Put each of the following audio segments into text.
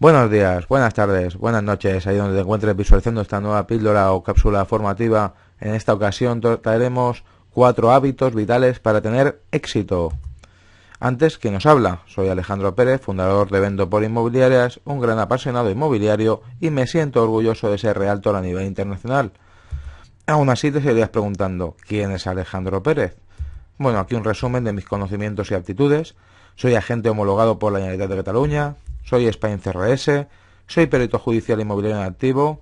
Buenos días, buenas tardes, buenas noches, ahí donde te encuentres visualizando esta nueva píldora o cápsula formativa. En esta ocasión trataremos cuatro hábitos vitales para tener éxito. Antes, que nos habla, soy Alejandro Pérez, fundador de Vendo por Inmobiliarias, un gran apasionado inmobiliario y me siento orgulloso de ser realto a nivel internacional. Aún así te seguirías preguntando, ¿quién es Alejandro Pérez? Bueno, aquí un resumen de mis conocimientos y aptitudes. Soy agente homologado por la Generalitat de Cataluña, soy España CRS, soy perito judicial inmobiliario en activo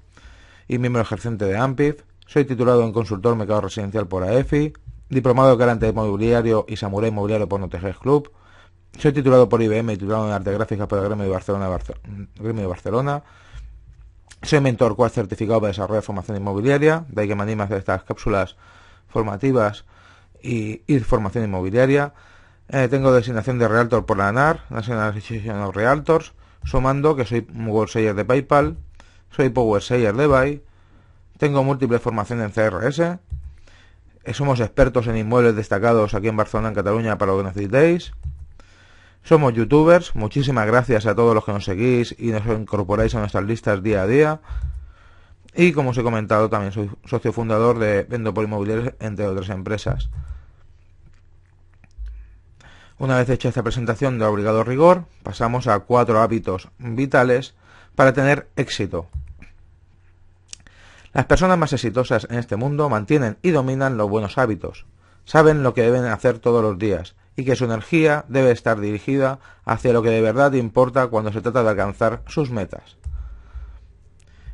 y miembro ejercente de AMPIF. Soy titulado en consultor mercado residencial por AEFI, diplomado de garante inmobiliario y samurai inmobiliario por Notejes Club. Soy titulado por IBM y titulado en arte gráfica por el Gremio de Barcelona. de Barcelona. Soy mentor cual certificado para desarrollo formación inmobiliaria, de ahí que me estas cápsulas formativas y formación inmobiliaria. Eh, tengo designación de Realtor por la NAR, National Association of Realtors, sumando que soy seller de PayPal, soy Power de Buy, tengo múltiples formación en CRS, eh, somos expertos en inmuebles destacados aquí en Barcelona, en Cataluña, para lo que necesitéis. Somos youtubers, muchísimas gracias a todos los que nos seguís y nos incorporáis a nuestras listas día a día. Y como os he comentado, también soy socio fundador de Vendo por Inmobiliarios, entre otras empresas. Una vez hecha esta presentación de obligado rigor, pasamos a cuatro hábitos vitales para tener éxito. Las personas más exitosas en este mundo mantienen y dominan los buenos hábitos. Saben lo que deben hacer todos los días y que su energía debe estar dirigida hacia lo que de verdad importa cuando se trata de alcanzar sus metas.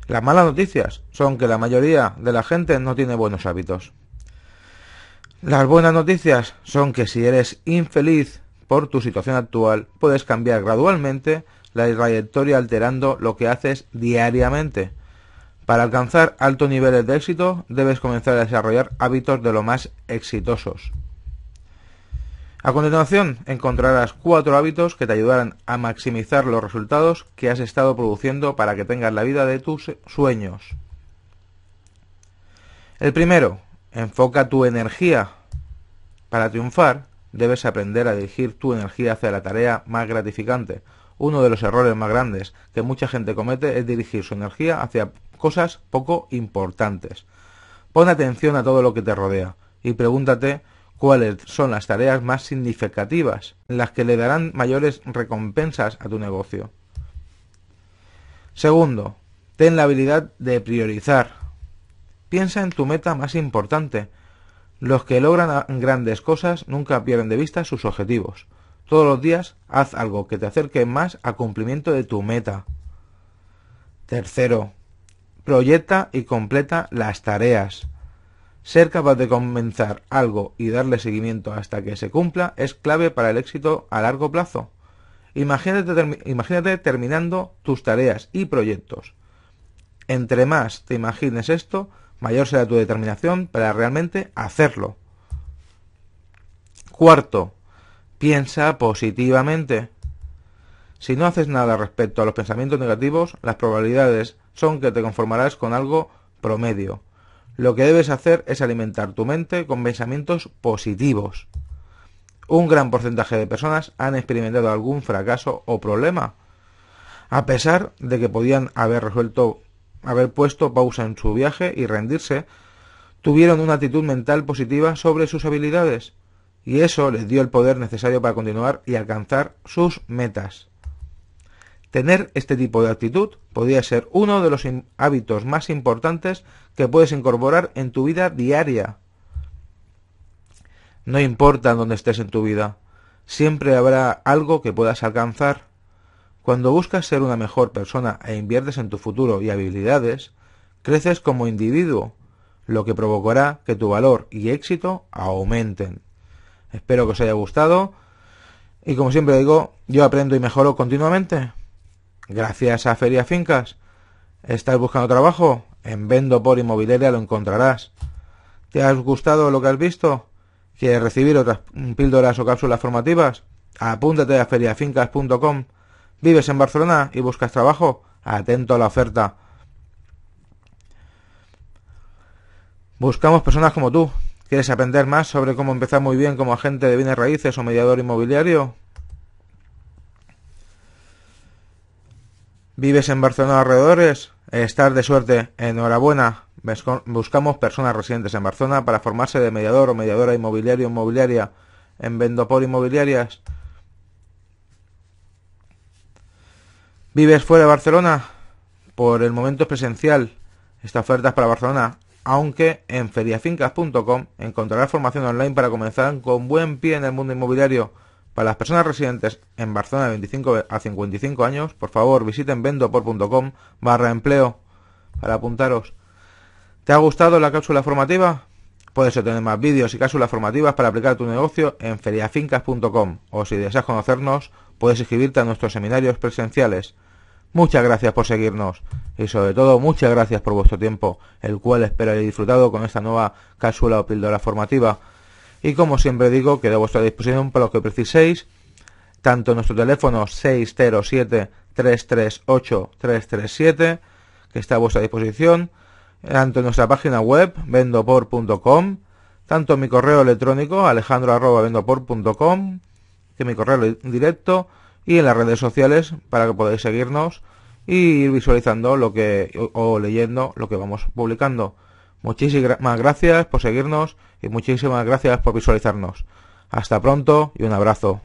Las malas noticias son que la mayoría de la gente no tiene buenos hábitos. Las buenas noticias son que si eres infeliz por tu situación actual, puedes cambiar gradualmente la trayectoria alterando lo que haces diariamente. Para alcanzar altos niveles de éxito, debes comenzar a desarrollar hábitos de lo más exitosos. A continuación, encontrarás cuatro hábitos que te ayudarán a maximizar los resultados que has estado produciendo para que tengas la vida de tus sueños. El primero, Enfoca tu energía. Para triunfar, debes aprender a dirigir tu energía hacia la tarea más gratificante. Uno de los errores más grandes que mucha gente comete es dirigir su energía hacia cosas poco importantes. Pon atención a todo lo que te rodea y pregúntate cuáles son las tareas más significativas, las que le darán mayores recompensas a tu negocio. Segundo, ten la habilidad de priorizar. Piensa en tu meta más importante. Los que logran grandes cosas nunca pierden de vista sus objetivos. Todos los días haz algo que te acerque más a cumplimiento de tu meta. Tercero, proyecta y completa las tareas. Ser capaz de comenzar algo y darle seguimiento hasta que se cumpla es clave para el éxito a largo plazo. imagínate terminando tus tareas y proyectos. Entre más te imagines esto, mayor será tu determinación para realmente hacerlo. Cuarto, piensa positivamente. Si no haces nada respecto a los pensamientos negativos, las probabilidades son que te conformarás con algo promedio. Lo que debes hacer es alimentar tu mente con pensamientos positivos. Un gran porcentaje de personas han experimentado algún fracaso o problema, a pesar de que podían haber resuelto haber puesto pausa en su viaje y rendirse, tuvieron una actitud mental positiva sobre sus habilidades, y eso les dio el poder necesario para continuar y alcanzar sus metas. Tener este tipo de actitud podría ser uno de los hábitos más importantes que puedes incorporar en tu vida diaria. No importa dónde estés en tu vida, siempre habrá algo que puedas alcanzar. Cuando buscas ser una mejor persona e inviertes en tu futuro y habilidades, creces como individuo, lo que provocará que tu valor y éxito aumenten. Espero que os haya gustado y como siempre digo, yo aprendo y mejoro continuamente. Gracias a Feria Fincas. ¿Estás buscando trabajo? En Vendo por Inmobiliaria lo encontrarás. ¿Te has gustado lo que has visto? ¿Quieres recibir otras píldoras o cápsulas formativas? Apúntate a feriafincas.com ¿Vives en Barcelona y buscas trabajo? Atento a la oferta. Buscamos personas como tú. ¿Quieres aprender más sobre cómo empezar muy bien como agente de bienes raíces o mediador inmobiliario? ¿Vives en Barcelona alrededores? Estar de suerte. Enhorabuena. Buscamos personas residentes en Barcelona para formarse de mediador o mediadora inmobiliario inmobiliaria en Vendopor Inmobiliarias. ¿Vives fuera de Barcelona? Por el momento es presencial. Esta oferta es para Barcelona, aunque en feriafincas.com encontrarás formación online para comenzar con buen pie en el mundo inmobiliario. Para las personas residentes en Barcelona de 25 a 55 años, por favor visiten vendopor.com barra empleo para apuntaros. ¿Te ha gustado la cápsula formativa? Puedes obtener más vídeos y cápsulas formativas para aplicar tu negocio en feriafincas.com o si deseas conocernos, puedes inscribirte a nuestros seminarios presenciales. Muchas gracias por seguirnos y sobre todo muchas gracias por vuestro tiempo, el cual espero hayáis disfrutado con esta nueva cápsula o píldora formativa. Y como siempre digo, quedo a vuestra disposición para lo que preciséis, tanto en nuestro teléfono 607-338-337, que está a vuestra disposición, tanto en nuestra página web vendopor.com, tanto en mi correo electrónico alejandro.vendopor.com, que es mi correo directo, y en las redes sociales para que podáis seguirnos y ir visualizando lo que o leyendo lo que vamos publicando. Muchísimas gracias por seguirnos y muchísimas gracias por visualizarnos. Hasta pronto y un abrazo.